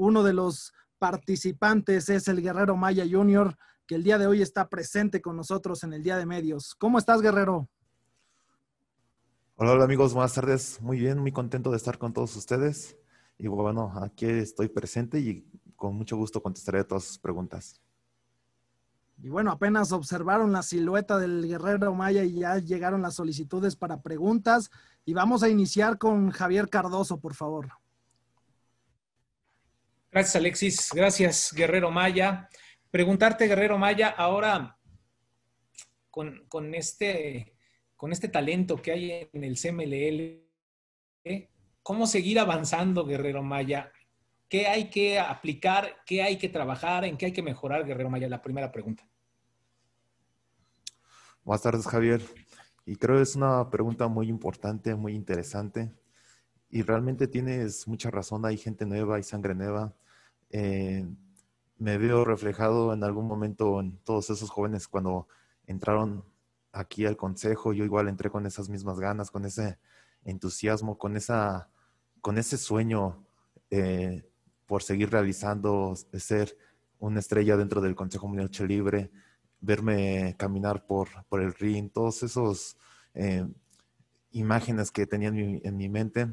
Uno de los participantes es el Guerrero Maya Jr., que el día de hoy está presente con nosotros en el Día de Medios. ¿Cómo estás, Guerrero? Hola, hola amigos, buenas tardes. Muy bien, muy contento de estar con todos ustedes. Y bueno, aquí estoy presente y con mucho gusto contestaré todas sus preguntas. Y bueno, apenas observaron la silueta del guerrero Maya y ya llegaron las solicitudes para preguntas. Y vamos a iniciar con Javier Cardoso, por favor. Gracias, Alexis. Gracias, Guerrero Maya. Preguntarte, Guerrero Maya, ahora con, con este, con este talento que hay en el CMLL, ¿cómo seguir avanzando, Guerrero Maya? ¿Qué hay que aplicar? ¿Qué hay que trabajar? ¿En qué hay que mejorar, Guerrero Maya? La primera pregunta. Buenas tardes, Javier. Y creo que es una pregunta muy importante, muy interesante. Y realmente tienes mucha razón, hay gente nueva, hay sangre nueva. Eh, me veo reflejado en algún momento en todos esos jóvenes cuando entraron aquí al consejo, yo igual entré con esas mismas ganas, con ese entusiasmo, con, esa, con ese sueño eh, por seguir realizando, ser una estrella dentro del Consejo Mundial Che Libre, verme caminar por, por el ring, todos esos eh, imágenes que tenía en mi, en mi mente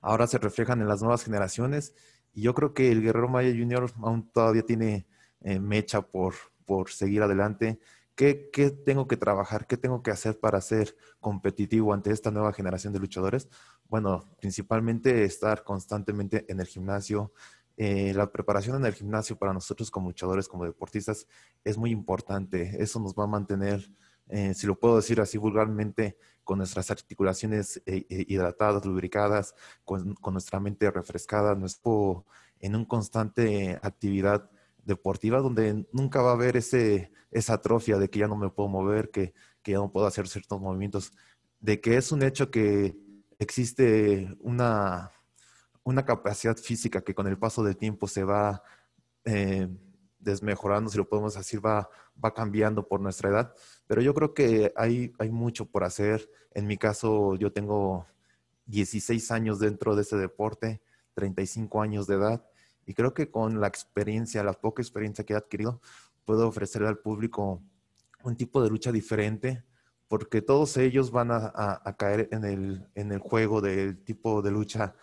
ahora se reflejan en las nuevas generaciones. Y yo creo que el Guerrero Maya Junior aún todavía tiene eh, mecha por, por seguir adelante. ¿Qué, ¿Qué, tengo que trabajar? ¿Qué tengo que hacer para ser competitivo ante esta nueva generación de luchadores? Bueno, principalmente estar constantemente en el gimnasio. Eh, la preparación en el gimnasio para nosotros como luchadores, como deportistas, es muy importante. Eso nos va a mantener eh, si lo puedo decir así vulgarmente, con nuestras articulaciones eh, eh, hidratadas, lubricadas, con, nuestra mente refrescada, nuestro, en un constante actividad deportiva donde nunca va a haber ese, esa atrofia de que ya no me puedo mover, que, ya no puedo hacer ciertos movimientos, de que es un hecho que existe una, una capacidad física que con el paso del tiempo se va desmejorando, si lo podemos decir, va, va cambiando por nuestra edad. Pero yo creo que hay, hay mucho por hacer. En mi caso, yo tengo 16 años dentro de ese deporte, 35 años de edad, y creo que con la experiencia, la poca experiencia que he adquirido, puedo ofrecerle al público un tipo de lucha diferente, porque todos ellos van a, caer en el, en el juego del tipo de lucha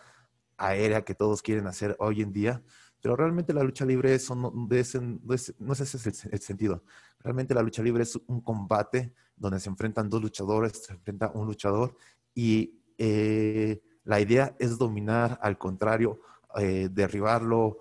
aérea que todos quieren hacer hoy en día pero realmente la lucha libre eso no, de no es ese el, sentido. Realmente la lucha libre es un combate donde se enfrentan dos luchadores, se enfrenta un luchador y eh, la idea es dominar al contrario, eh, derribarlo,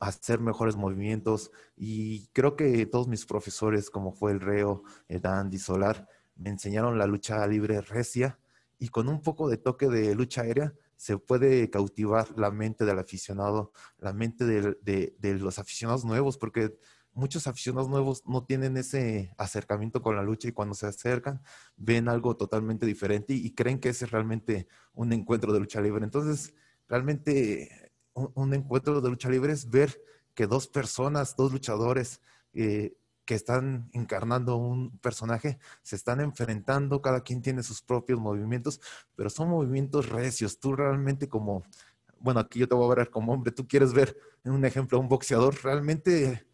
hacer mejores movimientos. Y creo que todos mis profesores, como fue el Reo, el Dandy Solar, me enseñaron la lucha libre recia y con un poco de toque de lucha aérea, se puede cautivar la mente del aficionado, la mente de, los aficionados nuevos, porque muchos aficionados nuevos no tienen ese acercamiento con la lucha y cuando se acercan ven algo totalmente diferente y, creen que ese es realmente un encuentro de lucha libre. Entonces, realmente un, encuentro de lucha libre es ver que dos personas, dos luchadores, eh, que están encarnando un personaje, se están enfrentando, cada quien tiene sus propios movimientos, pero son movimientos recios. Tú realmente como, bueno, aquí yo te voy a ver como hombre, tú quieres ver en un ejemplo un boxeador realmente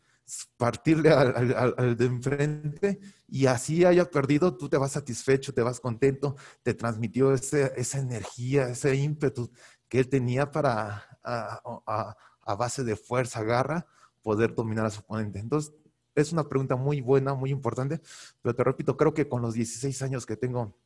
partirle al, de enfrente y así haya perdido, tú te vas satisfecho, te vas contento, te transmitió esa energía, ese ímpetu que él tenía para a, a base de fuerza, garra, poder dominar a su oponente. Entonces, es una pregunta muy buena, muy importante, pero te repito, creo que con los 16 años que tengo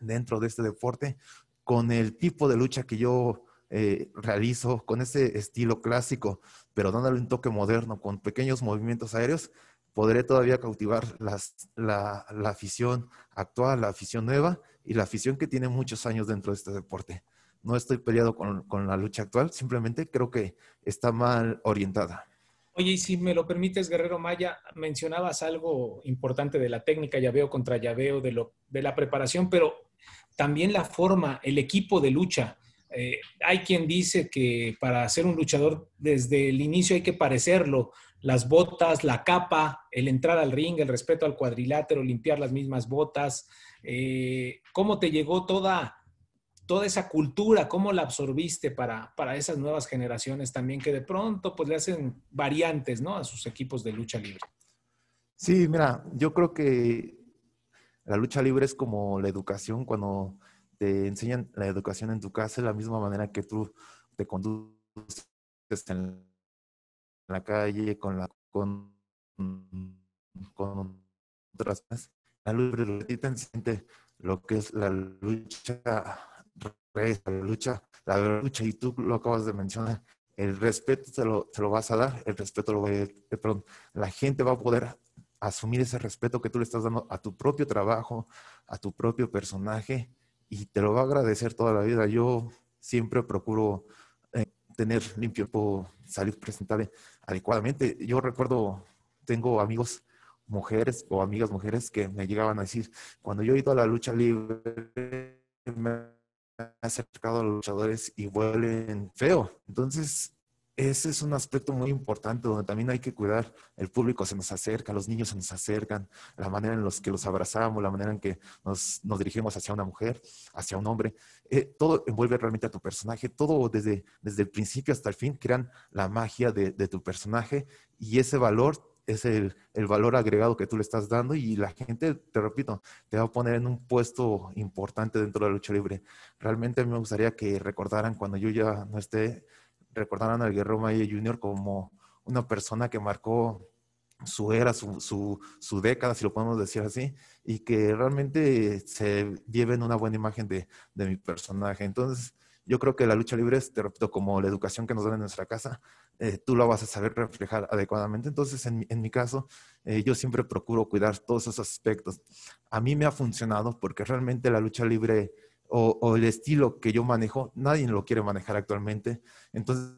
dentro de este deporte, con el tipo de lucha que yo eh, realizo, con ese estilo clásico, pero dándole un toque moderno, con pequeños movimientos aéreos, podré todavía cautivar las, la, afición actual, la afición nueva y la afición que tiene muchos años dentro de este deporte. No estoy peleado con, con la lucha actual, simplemente creo que está mal orientada. Oye, y si me lo permites, Guerrero Maya, mencionabas algo importante de la técnica llaveo contra llaveo, de, lo, de la preparación, pero también la forma, el equipo de lucha. Eh, hay quien dice que para ser un luchador desde el inicio hay que parecerlo. Las botas, la capa, el entrar al ring, el respeto al cuadrilátero, limpiar las mismas botas. Eh, ¿Cómo te llegó toda toda esa cultura, cómo la absorbiste para, para esas nuevas generaciones también que de pronto pues le hacen variantes, ¿no? A sus equipos de lucha libre. Sí, mira, yo creo que la lucha libre es como la educación, cuando te enseñan la educación en tu casa, de la misma manera que tú te conduces en la calle con la con, otras La lucha libre te enseña lo que es la lucha la lucha, la lucha, y tú lo acabas de mencionar, el respeto te lo, te lo vas a dar, el respeto lo va a, eh, perdón, la gente va a poder asumir ese respeto que tú le estás dando a tu propio trabajo, a tu propio personaje, y te lo va a agradecer toda la vida. Yo siempre procuro eh, tener limpio, puedo salir presentable eh, adecuadamente. Yo recuerdo, tengo amigos mujeres o amigas mujeres que me llegaban a decir, cuando yo he ido a la lucha libre, acercado a los luchadores y vuelven feo. Entonces, ese es un aspecto muy importante donde también hay que cuidar. El público se nos acerca, los niños se nos acercan, la manera en los que los abrazamos, la manera en que nos, dirigimos hacia una mujer, hacia un hombre. Eh, todo envuelve realmente a tu personaje, todo desde, desde el principio hasta el fin crean la magia de tu personaje y ese valor es el, valor agregado que tú le estás dando y la gente, te repito, te va a poner en un puesto importante dentro de la lucha libre. Realmente me gustaría que recordaran cuando yo ya no esté, recordaran al Guerrero Maya Jr. como una persona que marcó su era, su, década, si lo podemos decir así, y que realmente se lleven una buena imagen de, de mi personaje. Entonces, yo creo que la lucha libre es, te repito, como la educación que nos dan en nuestra casa, eh, tú lo vas a saber reflejar adecuadamente. Entonces, en, mi caso, eh, yo siempre procuro cuidar todos esos aspectos. A mí me ha funcionado porque realmente la lucha libre o, el estilo que yo manejo, nadie lo quiere manejar actualmente. Entonces,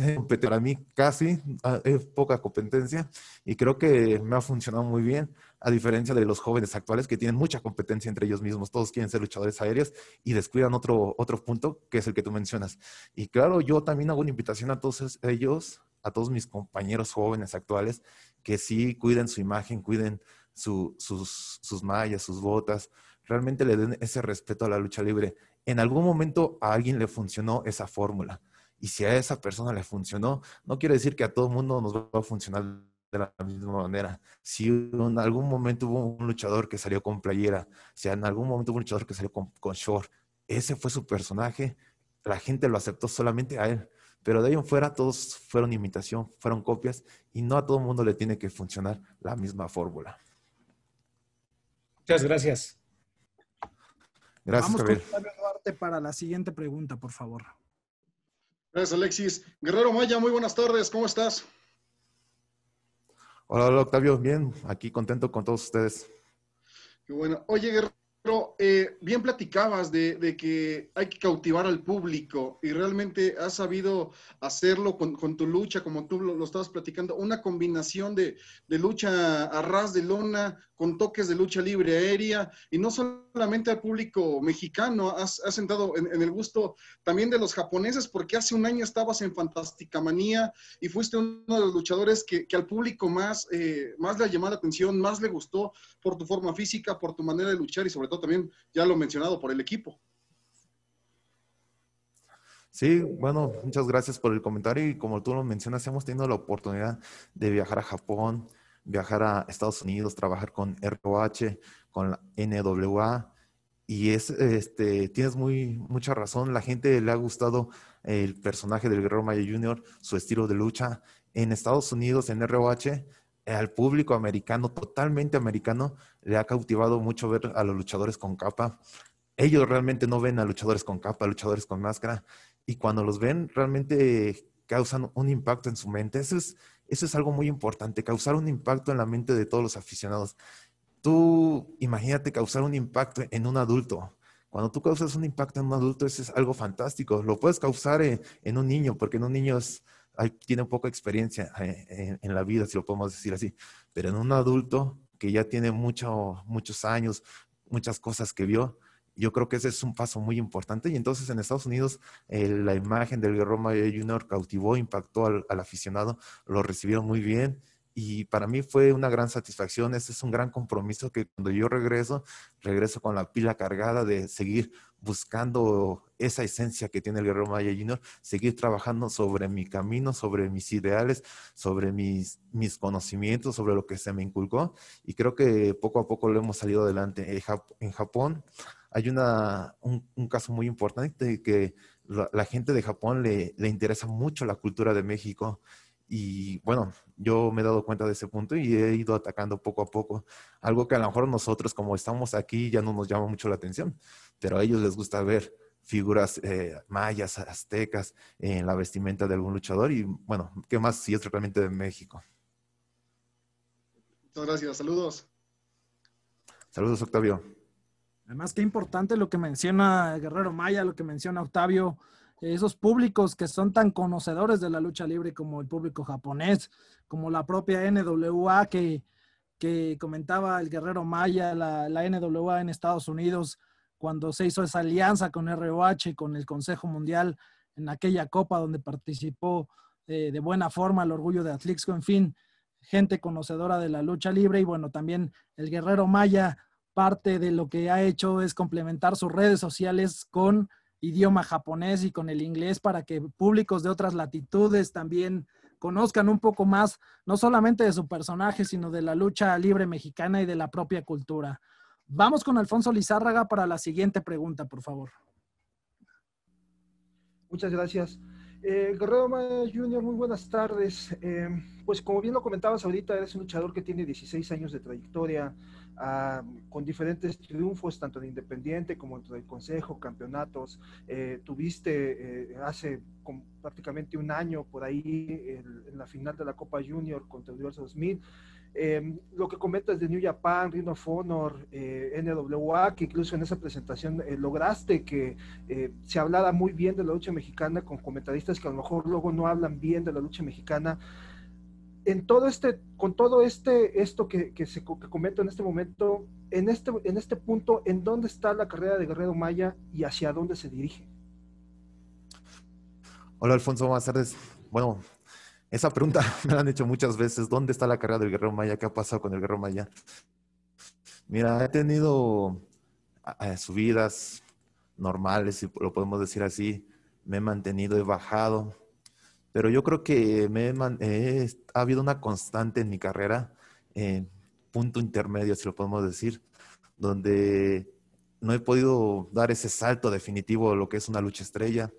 eh, para mí casi ah, es poca competencia y creo que me ha funcionado muy bien a diferencia de los jóvenes actuales que tienen mucha competencia entre ellos mismos, todos quieren ser luchadores aéreos y descuidan otro, otro punto que es el que tú mencionas. Y claro, yo también hago una invitación a todos ellos, a todos mis compañeros jóvenes actuales, que sí cuiden su imagen, cuiden sus, sus mallas, sus botas, realmente le den ese respeto a la lucha libre. En algún momento a alguien le funcionó esa fórmula. Y si a esa persona le funcionó, no quiere decir que a todo el mundo nos va a funcionar de la misma manera. Si en algún momento hubo un luchador que salió con playera, si en algún momento hubo un luchador que salió con, con short, ese fue su personaje, la gente lo aceptó solamente a él. Pero de ahí en fuera todos fueron imitación, fueron copias y no a todo el mundo le tiene que funcionar la misma fórmula. Muchas gracias. Gracias, Vamos a para la siguiente pregunta, por favor. Gracias, Alexis. Guerrero Maya, muy buenas tardes. ¿Cómo estás? Hola, hola Octavio, bien, aquí contento con todos ustedes. Qué bueno. Oye, Guerrero, eh, bien platicabas de, que hay que cautivar al público y realmente has sabido hacerlo con, tu lucha, como tú lo, estabas platicando, una combinación de, de lucha a ras de lona con toques de lucha libre aérea y no solamente al público mexicano, has, sentado en, el gusto también de los japoneses porque hace un año estabas en Fantástica Manía y fuiste uno de los luchadores que, al público más, eh, más le llamó la atención, más le gustó por tu forma física, por tu manera de luchar y sobre todo también, ya lo mencionado, por el equipo. Sí, bueno, muchas gracias por el comentario y como tú lo mencionas, hemos tenido la oportunidad de viajar a Japón, viajar a Estados Unidos, trabajar con ROH, con la NWA. Y es, este, tienes muy, mucha razón, la gente le ha gustado el personaje del Guerrero Maya Jr., su estilo de lucha. En Estados Unidos, en ROH, al público americano, totalmente americano, le ha cautivado mucho ver a los luchadores con capa. Ellos realmente no ven a luchadores con capa, luchadores con máscara. Y cuando los ven, realmente causan un impacto en su mente. Eso es, eso es algo muy importante, causar un impacto en la mente de todos los aficionados. Tú imagínate causar un impacto en un adulto. Cuando tú causas un impacto en un adulto, eso es algo fantástico. Lo puedes causar en, un niño, porque en un niño tiene poca experiencia eh, en, la vida, si lo podemos decir así. Pero en un adulto que ya tiene muchos años, muchas cosas que vio, yo creo que ese es un paso muy importante y entonces en Estados Unidos eh, la imagen del Guerrero Maya Junior cautivó, impactó al, aficionado, lo recibieron muy bien y para mí fue una gran satisfacción. Ese es un gran compromiso que cuando yo regreso, regreso con la pila cargada de seguir buscando esa esencia que tiene el Guerrero Maya Junior, seguir trabajando sobre mi camino, sobre mis ideales, sobre mis, mis conocimientos, sobre lo que se me inculcó. Y creo que poco a poco lo hemos salido adelante. Eh, en Japón hay una, un, caso muy importante que la, gente de Japón le, interesa mucho la cultura de México. Y bueno, yo me he dado cuenta de ese punto y he ido atacando poco a poco. Algo que a lo mejor nosotros, como estamos aquí, ya no nos llama mucho la atención, pero a ellos les gusta ver figuras eh, mayas, aztecas, en la vestimenta de algún luchador. Y bueno, ¿qué más si es realmente de México? Muchas gracias. Saludos. Saludos, Octavio. Además, qué importante lo que menciona Guerrero Maya, lo que menciona Octavio, esos públicos que son tan conocedores de la lucha libre como el público japonés, como la propia NWA que, que comentaba el Guerrero Maya, la, NWA en Estados Unidos, cuando se hizo esa alianza con ROH, y con el Consejo Mundial, en aquella copa donde participó eh, de buena forma el orgullo de Atlixco, en fin, gente conocedora de la lucha libre y bueno, también el Guerrero Maya parte de lo que ha hecho es complementar sus redes sociales con idioma japonés y con el inglés para que públicos de otras latitudes también conozcan un poco más, no solamente de su personaje, sino de la lucha libre mexicana y de la propia cultura. Vamos con Alfonso Lizárraga para la siguiente pregunta, por favor. Muchas gracias. Eh, Guerrero Maya Jr., muy buenas tardes. Eh, pues como bien lo comentabas ahorita, eres un luchador que tiene 16 años de trayectoria, Ah, con diferentes triunfos, tanto de Independiente como dentro del Consejo, campeonatos. Eh, tuviste eh, hace prácticamente un año por ahí en la final de la Copa Junior contra Universal 2000. Em, lo que comentas de New Japan, Rhino of Honor, eh, NWA, que incluso en esa presentación lograste que se hablara muy bien de la lucha mexicana con comentaristas que a lo mejor luego no hablan bien de la lucha mexicana en todo este, con todo este, esto que, se comento en este momento, en este, en este punto, ¿en dónde está la carrera de Guerrero Maya y hacia dónde se dirige? Hola Alfonso, buenas tardes. Bueno, esa pregunta me la han hecho muchas veces. ¿Dónde está la carrera del Guerrero Maya? ¿Qué ha pasado con el Guerrero Maya? Mira, he tenido subidas normales, si lo podemos decir así. Me he mantenido, he bajado, pero yo creo que me ha habido una constante en mi carrera, eh, punto intermedio, si lo podemos decir, donde no he podido dar ese salto definitivo de lo que es una lucha estrella.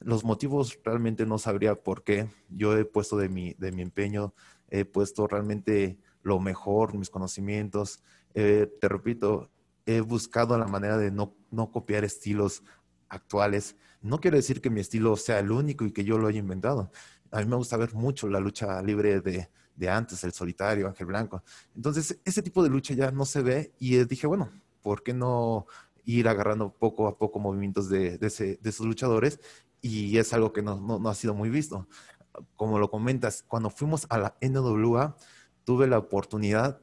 Los motivos realmente no sabría por qué. Yo he puesto de mi, de mi empeño, he puesto realmente lo mejor, mis conocimientos. Eh, te repito, he buscado la manera de no, no copiar estilos actuales, no quiere decir que mi estilo sea el único y que yo lo haya inventado. A mí me gusta ver mucho la lucha libre de, antes, el solitario, Ángel Blanco. Entonces, ese tipo de lucha ya no se ve y eh, dije, bueno, ¿por qué no ir agarrando poco a poco movimientos de, de, esos luchadores? Y es algo que no, no, ha sido muy visto. Como lo comentas, cuando fuimos a la NWA, tuve la oportunidad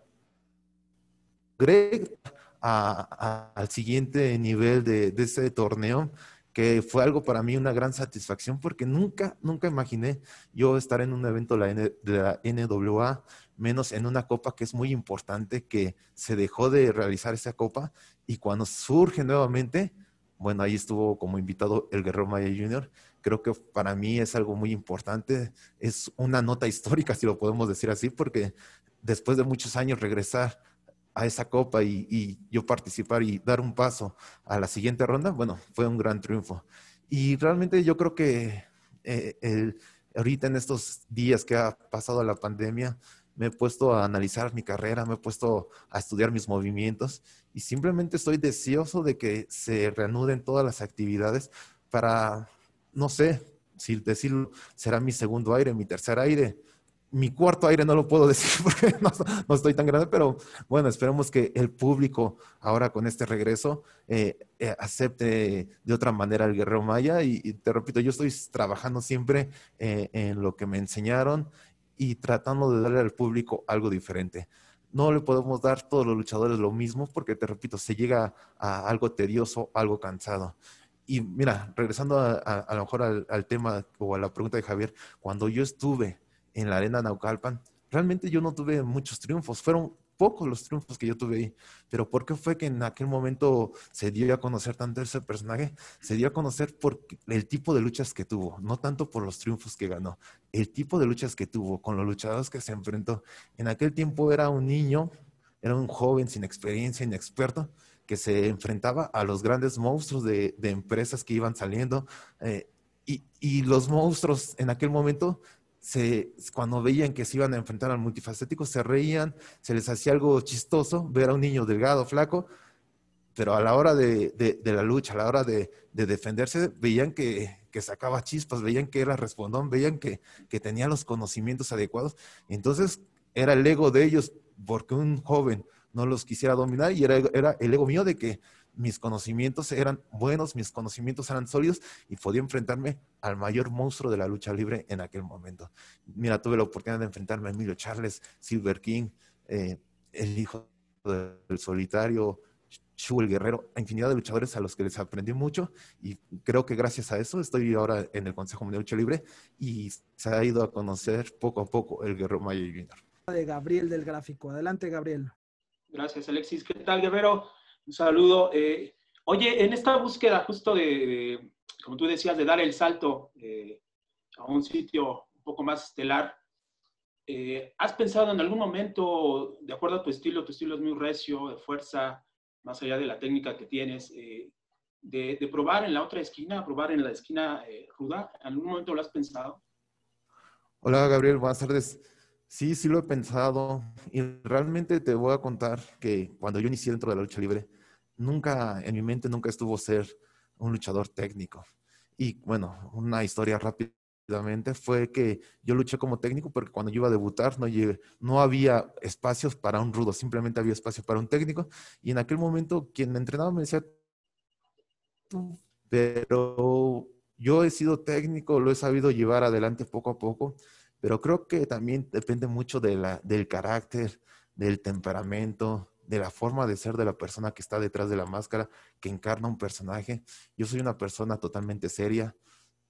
Greg al siguiente nivel de, de ese torneo que fue algo para mí una gran satisfacción porque nunca, nunca imaginé yo estar en un evento de la NWA, menos en una copa que es muy importante, que se dejó de realizar esa copa y cuando surge nuevamente, bueno, ahí estuvo como invitado el Guerrero Maya Jr. Creo que para mí es algo muy importante, es una nota histórica, si lo podemos decir así, porque después de muchos años regresar a esa copa y, yo participar y dar un paso a la siguiente ronda, bueno, fue un gran triunfo. Y realmente yo creo que eh, ahorita en estos días que ha pasado la pandemia, me he puesto a analizar mi carrera, me he puesto a estudiar mis movimientos y simplemente estoy deseoso de que se reanuden todas las actividades para, no sé, si decirlo, será mi segundo aire, mi tercer aire, mi cuarto aire no lo puedo decir porque no, estoy tan grande, pero bueno, esperemos que el público ahora con este regreso eh, eh, acepte de otra manera el guerrero maya. Y, te repito, yo estoy trabajando siempre eh, en lo que me enseñaron y tratando de darle al público algo diferente. No le podemos dar a todos los luchadores lo mismo porque, te repito, se llega a algo tedioso, algo cansado y mira, regresando a, lo mejor al, tema o a la pregunta de Javier, cuando yo estuve en la arena Naucalpan, realmente yo no tuve muchos triunfos, fueron pocos los triunfos que yo tuve ahí, pero ¿por qué fue que en aquel momento se dio a conocer tanto ese personaje? Se dio a conocer por el tipo de luchas que tuvo, no tanto por los triunfos que ganó, el tipo de luchas que tuvo, con los luchadores que se enfrentó. En aquel tiempo era un niño, era un joven sin experiencia, inexperto, que se enfrentaba a los grandes monstruos de, de empresas que iban saliendo. Eh, y, y los monstruos en aquel momento se, cuando veían que se iban a enfrentar al multifacético, se reían, se les hacía algo chistoso ver a un niño delgado, flaco, pero a la hora de, la lucha, a la hora de, defenderse, veían que, sacaba chispas, veían que era respondón, veían que, tenía los conocimientos adecuados. Entonces era el ego de ellos, porque un joven no los quisiera dominar y era el ego mío de que mis conocimientos eran buenos, mis conocimientos eran sólidos y podía enfrentarme al mayor monstruo de la lucha libre en aquel momento. Mira, tuve la oportunidad de enfrentarme a Emilio Charles, Silver King, eh, el hijo del solitario, Shu el Guerrero, a infinidad de luchadores a los que les aprendí mucho y creo que gracias a eso estoy ahora en el Consejo Mundial de Lucha Libre y se ha ido a conocer poco a poco el Guerrero Mayo Junior. De Gabriel del Gráfico. Adelante, Gabriel. Gracias, Alexis. ¿Qué tal, Guerrero? Un saludo. Eh, oye, en esta búsqueda justo de, como tú decías, de dar el salto eh, a un sitio un poco más estelar, eh, ¿has pensado en algún momento, de acuerdo a tu estilo, tu estilo es muy recio, de fuerza, más allá de la técnica que tienes, de, de, probar en la otra esquina, probar en la esquina ruda? ¿En algún momento lo has pensado? Hola Gabriel, buenas tardes. Sí, sí lo he pensado y realmente te voy a contar que cuando yo inicié dentro de la lucha libre, nunca, en mi mente nunca estuvo ser un luchador técnico. Y bueno, una historia rápidamente fue que yo luché como técnico porque cuando yo iba a debutar no, había espacios para un rudo, simplemente había espacio para un técnico. Y en aquel momento quien me entrenaba me decía, pero yo he sido técnico, lo he sabido llevar adelante poco a poco, pero creo que también depende mucho de la, del carácter, del temperamento, de la forma de ser de la persona que está detrás de la máscara, que encarna un personaje. Yo soy una persona totalmente seria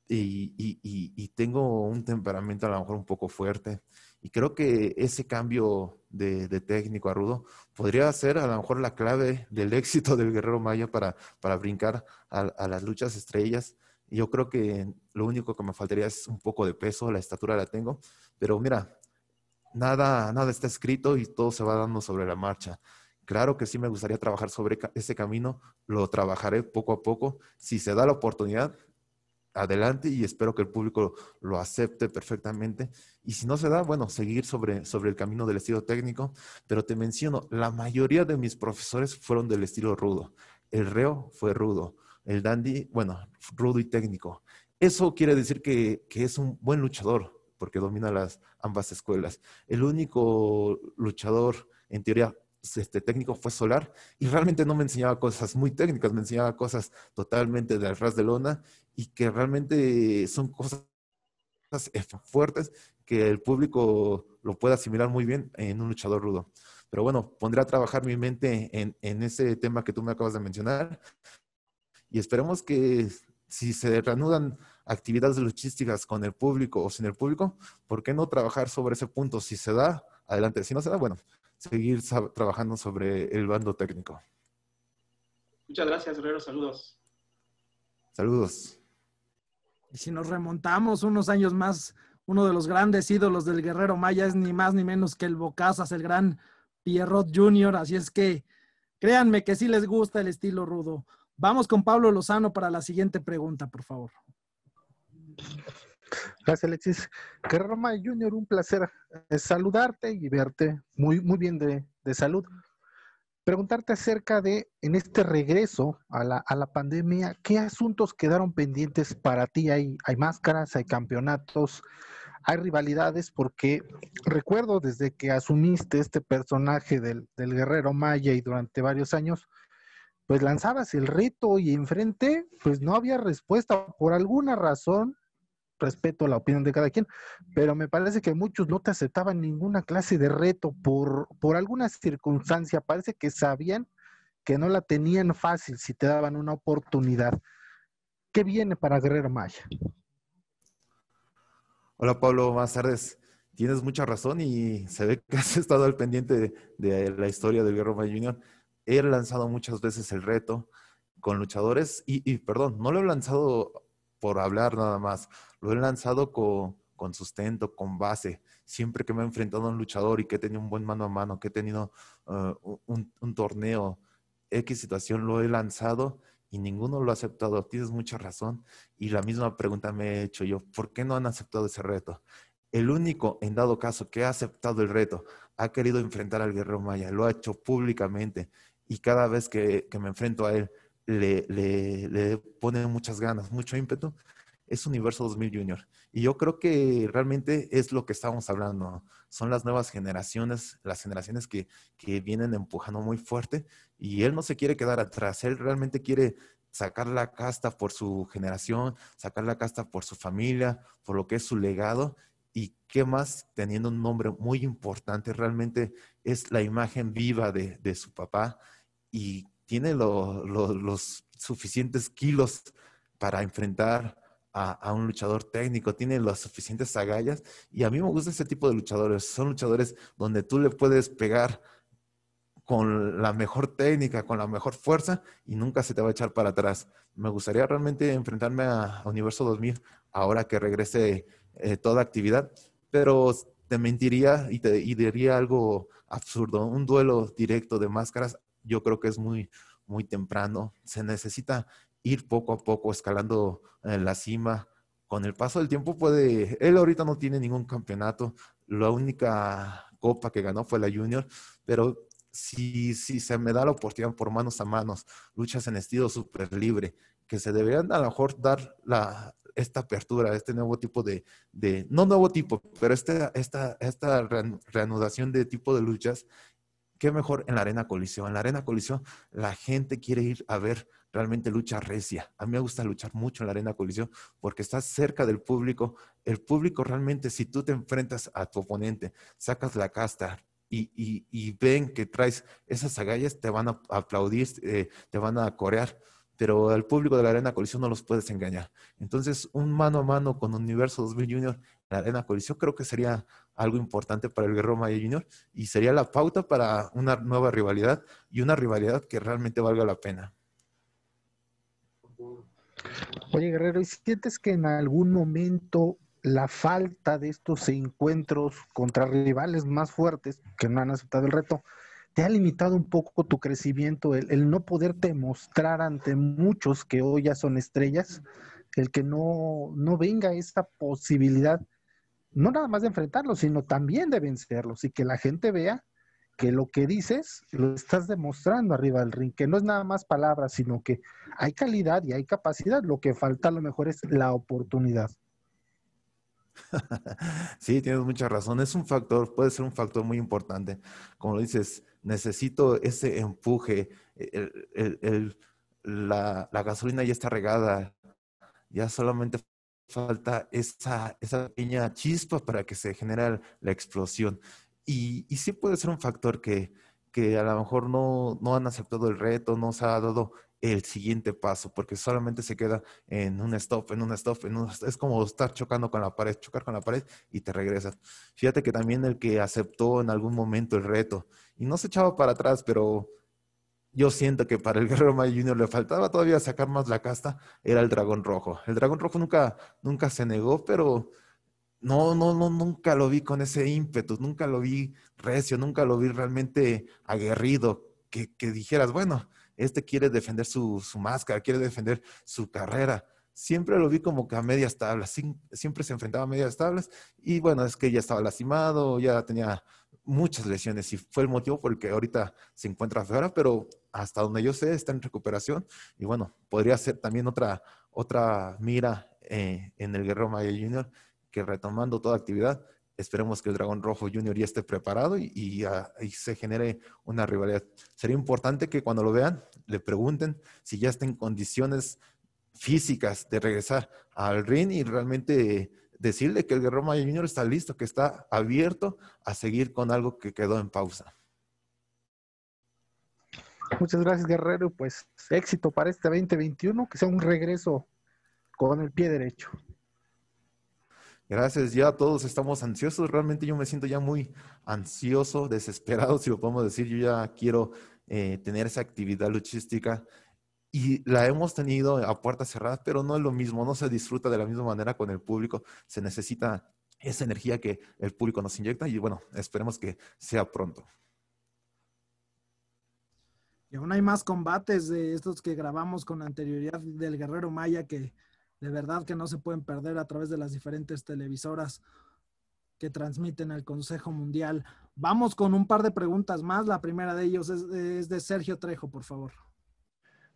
y, tengo un temperamento a lo mejor un poco fuerte. Y creo que ese cambio de, técnico a rudo podría ser a lo mejor la clave del éxito del guerrero maya para, para brincar a, las luchas estrellas. Yo creo que lo único que me faltaría es un poco de peso, la estatura la tengo, pero mira, nada, nada está escrito y todo se va dando sobre la marcha. Claro que sí me gustaría trabajar sobre ese camino, lo trabajaré poco a poco. Si se da la oportunidad, adelante y espero que el público lo acepte perfectamente. Y si no se da, bueno, seguir sobre, sobre el camino del estilo técnico. Pero te menciono, la mayoría de mis profesores fueron del estilo rudo. El reo fue rudo. El dandy, bueno, rudo y técnico. Eso quiere decir que, que es un buen luchador porque domina las ambas escuelas. El único luchador, en teoría, este, técnico fue Solar y realmente no me enseñaba cosas muy técnicas, me enseñaba cosas totalmente de ras de lona y que realmente son cosas fuertes que el público lo pueda asimilar muy bien en un luchador rudo. Pero bueno, pondré a trabajar mi mente en, en ese tema que tú me acabas de mencionar y esperemos que si se reanudan actividades luchísticas con el público o sin el público, ¿por qué no trabajar sobre ese punto? Si se da, adelante. Si no se da, bueno, seguir trabajando sobre el bando técnico. Muchas gracias, Guerrero. Saludos. Saludos. Y si nos remontamos unos años más, uno de los grandes ídolos del Guerrero Maya es ni más ni menos que el Bocazas, el gran Pierrot Jr. Así es que créanme que sí les gusta el estilo rudo. Vamos con Pablo Lozano para la siguiente pregunta, por favor. Gracias, Alexis. Guerrero Maya Junior, un placer eh, saludarte y verte muy, muy bien de, salud. Preguntarte acerca de, en este regreso a la, pandemia, ¿qué asuntos quedaron pendientes para ti? Hay, hay máscaras, hay campeonatos, hay rivalidades, porque recuerdo desde que asumiste este personaje del, del guerrero Maya y durante varios años, pues lanzabas el reto y enfrente, pues no había respuesta. Por alguna razón, respeto la opinión de cada quien, pero me parece que muchos no te aceptaban ninguna clase de reto por, por alguna circunstancia. Parece que sabían que no la tenían fácil si te daban una oportunidad. ¿Qué viene para Guerrero Maya? Hola Pablo, buenas tardes. Tienes mucha razón y se ve que has estado al pendiente de, la historia del Guerrero Maya Junior. He lanzado muchas veces el reto con luchadores y, y perdón, no lo he lanzado por hablar nada más. Lo he lanzado con, con sustento, con base. Siempre que me he enfrentado a un luchador y que he tenido un buen mano a mano, que he tenido eh, un, torneo, X situación, lo he lanzado y ninguno lo ha aceptado. Tienes mucha razón. Y la misma pregunta me he hecho yo, ¿por qué no han aceptado ese reto? El único, en dado caso, que ha aceptado el reto, ha querido enfrentar al guerrero Maya, lo ha hecho públicamente. Y cada vez que me enfrento a él, le, le, pone muchas ganas, mucho ímpetu, es Universo 2000 Junior. Y yo creo que realmente es lo que estábamos hablando. Son las nuevas generaciones, las generaciones que, vienen empujando muy fuerte y él no se quiere quedar atrás. Él realmente quiere sacar la casta por su generación, sacar la casta por su familia, por lo que es su legado. Y qué más, teniendo un nombre muy importante, realmente es la imagen viva de, su papá. Y tiene los suficientes kilos para enfrentar a, un luchador técnico, tiene las suficientes agallas. Y a mí me gusta ese tipo de luchadores. Son luchadores donde tú le puedes pegar con la mejor técnica, con la mejor fuerza y nunca se te va a echar para atrás. Me gustaría realmente enfrentarme a Universo 2000 ahora que regrese eh, toda actividad, pero te mentiría y te y diría algo absurdo, un duelo directo de máscaras yo creo que es muy, muy temprano. Se necesita ir poco a poco escalando eh, la cima. Con el paso del tiempo puede, él ahorita no tiene ningún campeonato, la única copa que ganó fue la junior, pero si, si se me da la oportunidad por manos a manos, luchas en estilo súper libre, que se deberían a lo mejor dar la, esta apertura, este nuevo tipo de, no nuevo tipo, pero esta, esta reanudación de tipo de luchas ¿Qué mejor en la Arena Coliseo? En la Arena Coliseo la gente quiere ir a ver realmente lucha recia. A mí me gusta luchar mucho en la Arena Coliseo porque estás cerca del público. El público realmente, si tú te enfrentas a tu oponente, sacas la casta y, y, y ven que traes esas agallas, te van a aplaudir, eh, te van a corear pero al público de la Arena Colisión no los puedes engañar. Entonces, un mano a mano con Universo 2000 Junior en la Arena Colisión creo que sería algo importante para el Guerrero Maya Junior y sería la pauta para una nueva rivalidad y una rivalidad que realmente valga la pena. Oye, Guerrero, ¿y sientes que en algún momento la falta de estos encuentros contra rivales más fuertes que no han aceptado el reto te ha limitado un poco tu crecimiento, el, no poderte mostrar ante muchos que hoy ya son estrellas, el que no, no venga esta posibilidad, no nada más de enfrentarlos, sino también de vencerlos y que la gente vea que lo que dices lo estás demostrando arriba del ring, que no es nada más palabras, sino que hay calidad y hay capacidad, lo que falta a lo mejor es la oportunidad. sí, tienes mucha razón. Es un factor, puede ser un factor muy importante. Como lo dices, necesito ese empuje. la, gasolina ya está regada. Ya solamente falta esa, esa pequeña chispa para que se genere la explosión. Y, sí puede ser un factor que, que a lo mejor no, no han aceptado el reto, no se ha dado el siguiente paso, porque solamente se queda en un stop, en un stop, en es como estar chocando con la pared, chocar con la pared y te regresas. Fíjate que también el que aceptó en algún momento el reto y no se echaba para atrás, pero yo siento que para el Guerrero May Junior le faltaba todavía sacar más la casta, era el Dragón Rojo. El Dragón Rojo nunca, nunca se negó, pero no, no, no, nunca lo vi con ese ímpetu, nunca lo vi recio, nunca lo vi realmente aguerrido, que, que dijeras, bueno, este quiere defender su, máscara, quiere defender su carrera. Siempre lo vi como que a medias tablas, siempre se enfrentaba a medias tablas y bueno, es que ya estaba lastimado, ya tenía muchas lesiones y fue el motivo por el que ahorita se encuentra fuera, pero hasta donde yo sé está en recuperación y bueno, podría ser también otra, otra mira eh, en el Guerrero Maya Junior que retomando toda actividad esperemos que el Dragón Rojo Junior ya esté preparado ah, y, se genere una rivalidad. Sería importante que cuando lo vean le pregunten si ya está en condiciones físicas de regresar al ring y realmente decirle que el Guerrero Maya Junior está listo, que está abierto a seguir con algo que quedó en pausa. Muchas gracias Guerrero, pues éxito para este 2021, que sea un regreso con el pie derecho. Gracias, ya todos estamos ansiosos. Realmente yo me siento ya muy ansioso, desesperado, si lo podemos decir. Yo ya quiero eh, tener esa actividad luchística y la hemos tenido a puerta cerrada, pero no es lo mismo, no se disfruta de la misma manera con el público, se necesita esa energía que el público nos inyecta y bueno, esperemos que sea pronto. Y aún hay más combates de estos que grabamos con anterioridad del Guerrero Maya que de verdad que no se pueden perder a través de las diferentes televisoras que transmiten al Consejo Mundial. Vamos con un par de preguntas más. La primera de ellos es, de Sergio Trejo, por favor.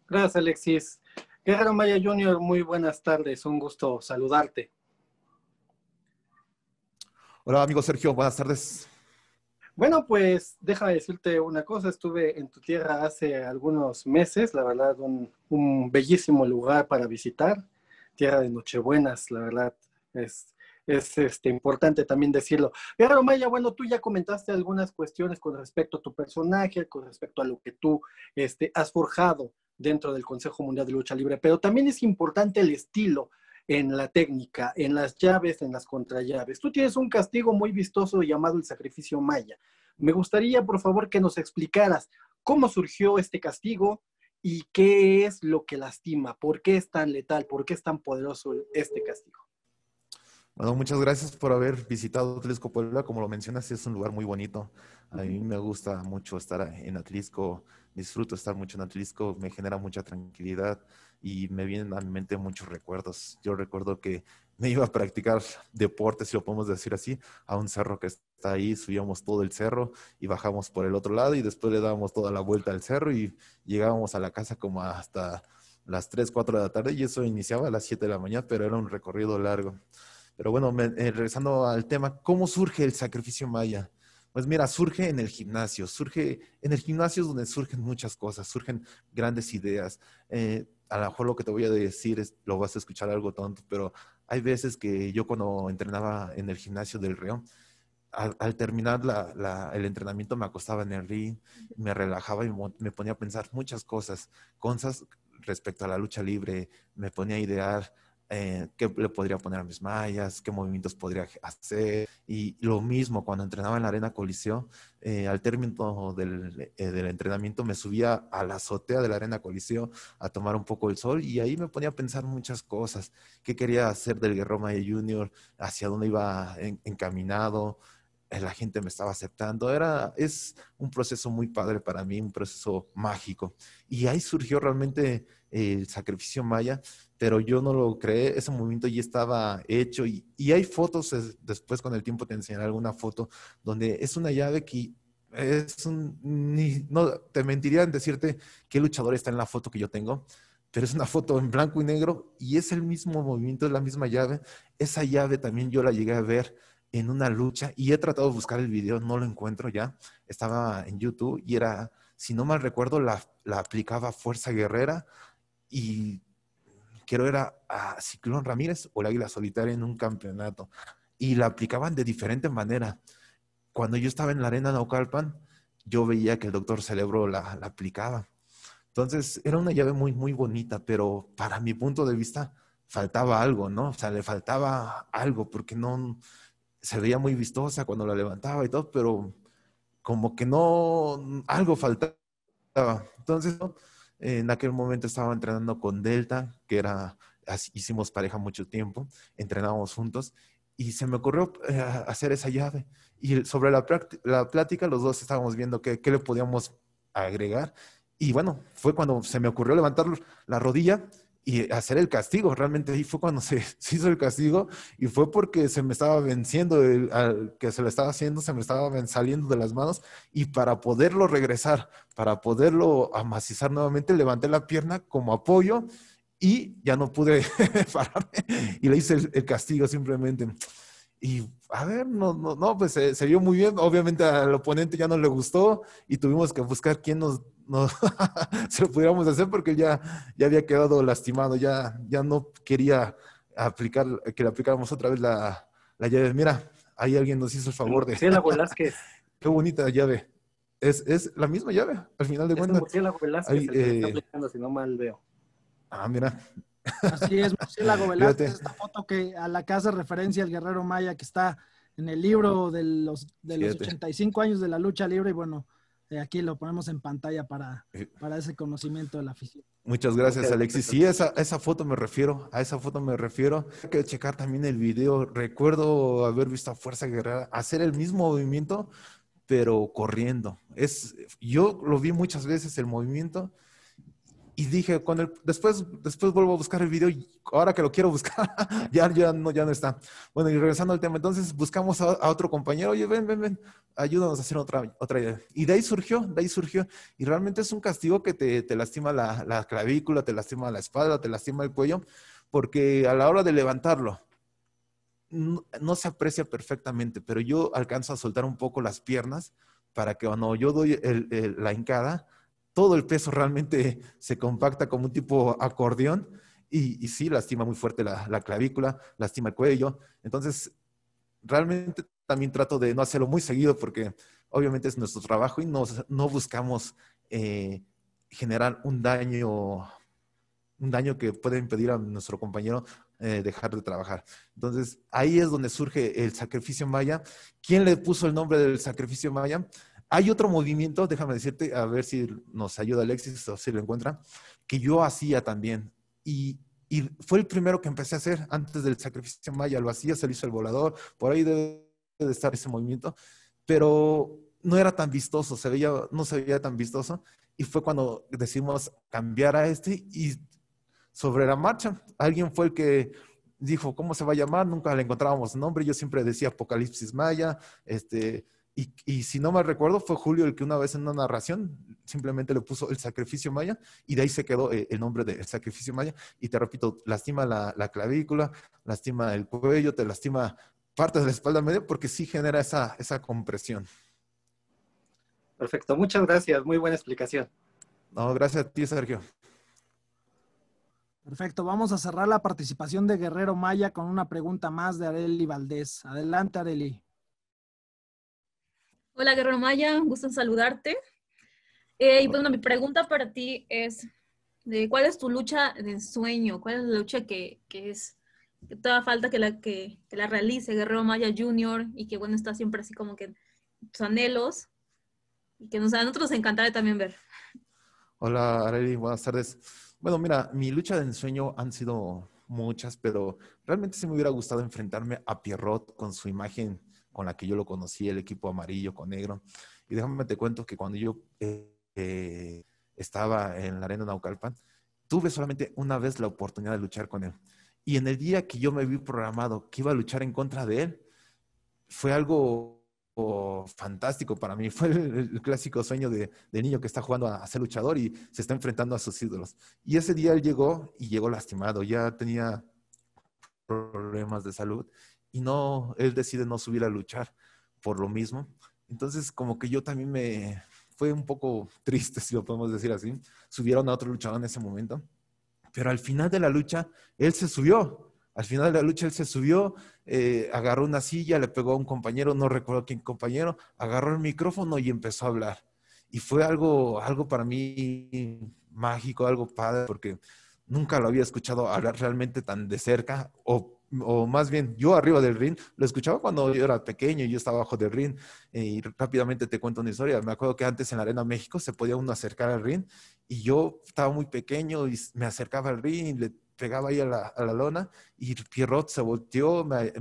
Gracias, Alexis. Guerrero Maya Junior, muy buenas tardes. Un gusto saludarte. Hola, amigo Sergio. Buenas tardes. Bueno, pues déjame decirte una cosa, estuve en tu tierra hace algunos meses, la verdad, un bellísimo lugar para visitar tierra de Nochebuenas, la verdad. Es, es este, importante también decirlo. Pero Maya, bueno, tú ya comentaste algunas cuestiones con respecto a tu personaje, con respecto a lo que tú este, has forjado dentro del Consejo Mundial de Lucha Libre, pero también es importante el estilo en la técnica, en las llaves, en las contrallaves. Tú tienes un castigo muy vistoso llamado el sacrificio Maya. Me gustaría, por favor, que nos explicaras cómo surgió este castigo, y qué es lo que lastima, por qué es tan letal, por qué es tan poderoso este castigo. Bueno, muchas gracias por haber visitado Atlisco Puebla. Como lo mencionas, es un lugar muy bonito. A mí me gusta mucho estar en Atlisco, disfruto estar mucho en Atlisco, me genera mucha tranquilidad y me vienen a mi mente muchos recuerdos. Yo recuerdo que me iba a practicar deporte, si lo podemos decir así, a un cerro que está ahí, subíamos todo el cerro y bajamos por el otro lado y después le dábamos toda la vuelta al cerro y llegábamos a la casa como hasta las 3, 4 de la tarde y eso iniciaba a las 7 de la mañana, pero era un recorrido largo. Pero bueno, eh, regresando al tema, ¿cómo surge el sacrificio maya? Pues mira, surge en el gimnasio, surge en el gimnasio es donde surgen muchas cosas, surgen grandes ideas. Eh, a lo mejor lo que te voy a decir es, lo vas a escuchar algo tonto, pero hay veces que yo cuando entrenaba en el gimnasio del Río, al, terminar el entrenamiento me acostaba en el ring, me relajaba y me ponía a pensar muchas cosas, cosas respecto a la lucha libre, me ponía a idear eh, qué le podría poner a mis mayas, qué movimientos podría hacer. Y lo mismo, cuando entrenaba en la Arena Coliseo, eh, al término eh, del, entrenamiento me subía a la azotea de la Arena Coliseo a tomar un poco el sol y ahí me ponía a pensar muchas cosas, qué quería hacer del Guerrero Maya Junior, hacia dónde iba encaminado, la gente me estaba aceptando. Era, es un proceso muy padre para mí, un proceso mágico. Y ahí surgió realmente el sacrificio maya, pero yo no lo creé, ese movimiento ya estaba hecho y, y hay fotos, después con el tiempo te enseñaré alguna foto, donde es una llave que es un, no, te mentiría en decirte qué luchador está en la foto que yo tengo, pero es una foto en blanco y negro y es el mismo movimiento, es la misma llave, esa llave también yo la llegué a ver en una lucha y he tratado de buscar el video, no lo encuentro ya, estaba en YouTube y era, si no mal recuerdo, la, la aplicaba Fuerza Guerrera y quiero era a, Ciclón Ramírez o el Águila Solitaria en un campeonato. Y la aplicaban de diferente manera. Cuando yo estaba en la arena Naucalpan, yo veía que el doctor Celebro la, la aplicaba. Entonces, era una llave muy, muy bonita, pero para mi punto de vista, faltaba algo, ¿no? O sea, le faltaba algo, porque no, se veía muy vistosa cuando la levantaba y todo, pero como que no, algo faltaba. Entonces, ¿no? En aquel momento estaba entrenando con Delta, que era, hicimos pareja mucho tiempo, entrenábamos juntos y se me ocurrió eh, hacer esa llave. Y sobre la, la plática, los dos estábamos viendo qué, qué le podíamos agregar. Y bueno, fue cuando se me ocurrió levantar la rodilla y hacer el castigo. Realmente ahí fue cuando se, se, hizo el castigo y fue porque se me estaba venciendo, al que se lo estaba haciendo, se me estaba saliendo de las manos y para poderlo regresar, para poderlo amacizar nuevamente, levanté la pierna como apoyo y ya no pude pararme y le hice el, castigo simplemente. Y a ver, no, no, no pues eh, se, vio muy bien. Obviamente al oponente ya no le gustó y tuvimos que buscar quién nos no se lo pudiéramos hacer porque ya, ya había quedado lastimado, ya, ya no quería aplicar, que le aplicáramos otra vez la, llave. Mira, ahí alguien nos hizo el favor de... Sí, Velázquez. Qué bonita llave. Es, la misma llave, al final de cuentas. murciélago Velázquez eh, si no mal veo. Ah, mira. Así es, murciélago Velázquez, esta foto que a la casa referencia el guerrero maya que está en el libro de los, de los 85 años de la lucha libre y bueno, eh, aquí lo ponemos en pantalla para, eh, para ese conocimiento de la afición. Muchas gracias, Alexis. Sí, esa, esa foto me refiero, a esa foto me refiero. Hay que checar también el video. Recuerdo haber visto a Fuerza Guerrera hacer el mismo movimiento, pero corriendo. Es, yo lo vi muchas veces el movimiento, y dije, después, después vuelvo a buscar el video y ahora que lo quiero buscar, ya, ya, no, ya no está. Bueno, y regresando al tema, entonces buscamos a, otro compañero, oye, ven, ven, ven, ayúdanos a hacer otra, otra idea. Y de ahí surgió, de ahí surgió. Y realmente es un castigo que te, te lastima la, clavícula, te lastima la espalda, te lastima el cuello, porque a la hora de levantarlo, no, se aprecia perfectamente, pero yo alcanzo a soltar un poco las piernas para que cuando yo doy la hincada, todo el peso realmente se compacta como un tipo acordeón y, sí, lastima muy fuerte la, clavícula, lastima el cuello. Entonces, realmente también trato de no hacerlo muy seguido porque obviamente es nuestro trabajo y no buscamos eh, generar un daño, un daño que pueda impedir a nuestro compañero eh, dejar de trabajar. Entonces, ahí es donde surge el sacrificio maya. ¿Quién le puso el nombre del sacrificio maya? Hay otro movimiento, déjame decirte, a ver si nos ayuda Alexis o si lo encuentra, que yo hacía también. Y, fue el primero que empecé a hacer antes del sacrificio maya. Lo hacía, se lo hizo el volador, por ahí debe de estar ese movimiento. Pero no era tan vistoso, se veía, no se veía tan vistoso. Y fue cuando decidimos cambiar a este y sobre la marcha, alguien fue el que dijo, ¿cómo se va a llamar? Nunca le encontrábamos nombre. Yo siempre decía Apocalipsis Maya, este y, si no mal recuerdo, fue Julio el que una vez en una narración simplemente le puso el sacrificio maya y de ahí se quedó eh, el, nombre del sacrificio maya. Y te repito, lastima la, clavícula, lastima el cuello, te lastima partes de la espalda media porque sí genera esa, compresión. Perfecto, muchas gracias, muy buena explicación. No, gracias a ti, Sergio. Perfecto, vamos a cerrar la participación de Guerrero Maya con una pregunta más de Adeli Valdés. Adelante, Adeli. Hola, Guerrero Maya, gusto saludarte. Eh, y pues, bueno, mi pregunta para ti es, de ¿cuál es tu lucha de ensueño? ¿Cuál es la lucha que, que es que toda falta que la, que, la realice Guerrero Maya Jr.? y que, bueno, está siempre así como que tus anhelos y que nos, a nosotros nos encantaría también ver. Hola, Areli, buenas tardes. Bueno, mira, mi lucha de ensueño han sido muchas, pero realmente sí me hubiera gustado enfrentarme a Pierrot con su imagen con la que yo lo conocí, el equipo amarillo con negro. Y déjame te cuento que cuando yo eh, estaba en la arena Naucalpan, tuve solamente una vez la oportunidad de luchar con él. Y en el día que yo me vi programado que iba a luchar en contra de él, fue algo oh, fantástico para mí. Fue el, clásico sueño de, niño que está jugando a, ser luchador y se está enfrentando a sus ídolos. Y ese día él llegó y llegó lastimado. Ya tenía problemas de salud y no, él decide no subir a luchar por lo mismo. Entonces, como que yo también me, fue un poco triste, si lo podemos decir así. Subieron a otro luchador en ese momento, pero al final de la lucha, él se subió. Al final de la lucha él se subió, eh, agarró una silla, le pegó a un compañero, no recuerdo quién compañero, agarró el micrófono y empezó a hablar. Y fue algo, algo para mí mágico, algo padre, porque nunca lo había escuchado hablar realmente tan de cerca o o más bien yo arriba del ring, lo escuchaba cuando yo era pequeño y yo estaba abajo del ring. Eh, y rápidamente te cuento una historia. Me acuerdo que antes en la Arena México se podía uno acercar al ring y yo estaba muy pequeño y me acercaba al ring y le pegaba ahí a la, lona y Pierrot se volteó, me,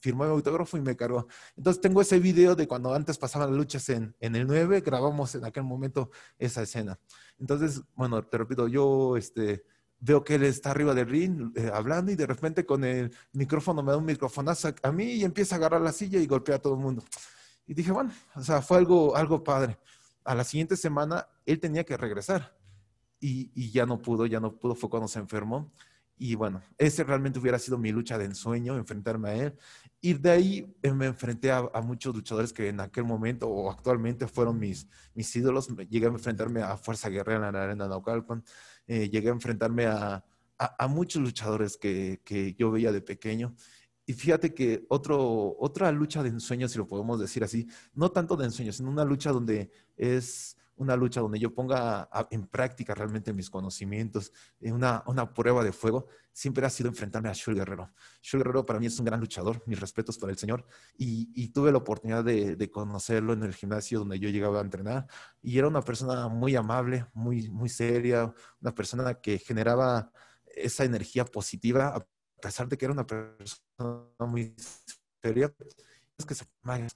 firmó mi autógrafo y me cargó. Entonces tengo ese video de cuando antes pasaban las luchas en, en, el 9, grabamos en aquel momento esa escena. Entonces, bueno, te repito, yo este, veo que él está arriba del ring eh, hablando y de repente con el micrófono me da un microfonazo a mí y empieza a agarrar la silla y golpea a todo el mundo. Y dije, bueno, o sea, fue algo, algo padre. A la siguiente semana él tenía que regresar y, y ya no pudo, ya no pudo, fue cuando se enfermó. Y bueno, ese realmente hubiera sido mi lucha de ensueño, enfrentarme a él. Y de ahí me enfrenté a, muchos luchadores que en aquel momento o actualmente fueron mis, mis ídolos. Llegué a enfrentarme a Fuerza Guerrera en la Arena Naucalpan. Eh, llegué a enfrentarme a, muchos luchadores que, que, yo veía de pequeño. Y fíjate que otro, otra lucha de ensueño, si lo podemos decir así, no tanto de ensueño, sino una lucha donde es una lucha donde yo ponga en práctica realmente mis conocimientos, eh, una, una prueba de fuego, siempre ha sido enfrentarme a Shul Guerrero. Shul Guerrero para mí es un gran luchador, mis respetos para el señor, y, tuve la oportunidad de, de, conocerlo en el gimnasio donde yo llegaba a entrenar, y era una persona muy amable, muy, muy seria, una persona que generaba esa energía positiva, a pesar de que era una persona muy seria, es que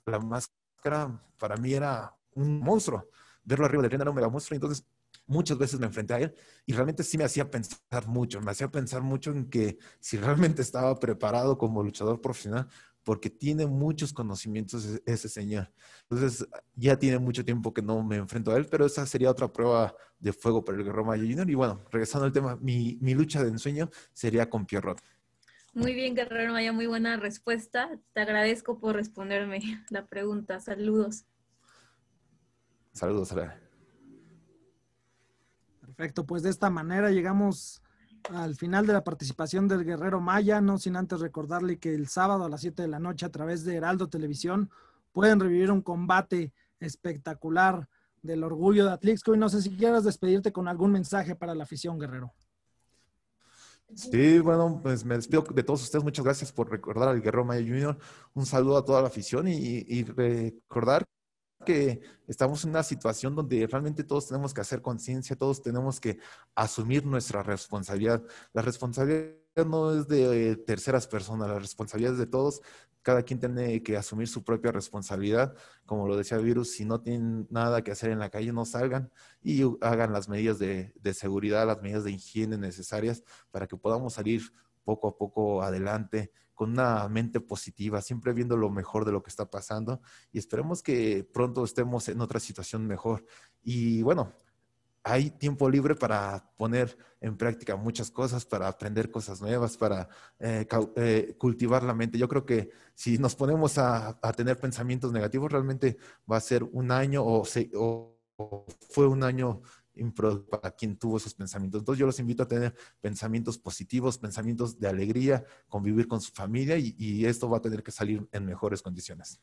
la máscara para mí era un monstruo verlo arriba de la era un Entonces, muchas veces me enfrenté a él y realmente sí me hacía pensar mucho, me hacía pensar mucho en que si realmente estaba preparado como luchador profesional, porque tiene muchos conocimientos e-, ese señor. Entonces, ya tiene mucho tiempo que no me enfrento a él, pero esa sería otra prueba de fuego para el Guerrero Mayo Jr. Y bueno, regresando al tema, mi, mi lucha de ensueño sería con Pierrot. Muy bien, Guerrero Maya, muy buena respuesta. Te agradezco por responderme la pregunta. Saludos. Saludos, Perfecto, pues de esta manera llegamos al final de la participación del Guerrero Maya, no sin antes recordarle que el sábado a las 7 de la noche a través de Heraldo Televisión pueden revivir un combate espectacular del orgullo de Atlixco y no sé si quieras despedirte con algún mensaje para la afición Guerrero. Sí, bueno, pues me despido de todos ustedes. Muchas gracias por recordar al Guerrero Maya Junior. Un saludo a toda la afición y recordar que estamos en una situación donde realmente todos tenemos que hacer conciencia, todos tenemos que asumir nuestra responsabilidad. La responsabilidad no es de terceras personas, la responsabilidad es de todos. Cada quien tiene que asumir su propia responsabilidad. Como lo decía Virus, si no tienen nada que hacer en la calle, no salgan y hagan las medidas de, de seguridad, las medidas de higiene necesarias para que podamos salir poco a poco adelante con una mente positiva, siempre viendo lo mejor de lo que está pasando y esperemos que pronto estemos en otra situación mejor. Y bueno, hay tiempo libre para poner en práctica muchas cosas, para aprender cosas nuevas, para eh, eh, cultivar la mente. Yo creo que si nos ponemos a, tener pensamientos negativos, realmente va a ser un año o, o fue un año para quien tuvo esos pensamientos. Entonces yo los invito a tener pensamientos positivos, pensamientos de alegría, convivir con su familia y, y esto va a tener que salir en mejores condiciones.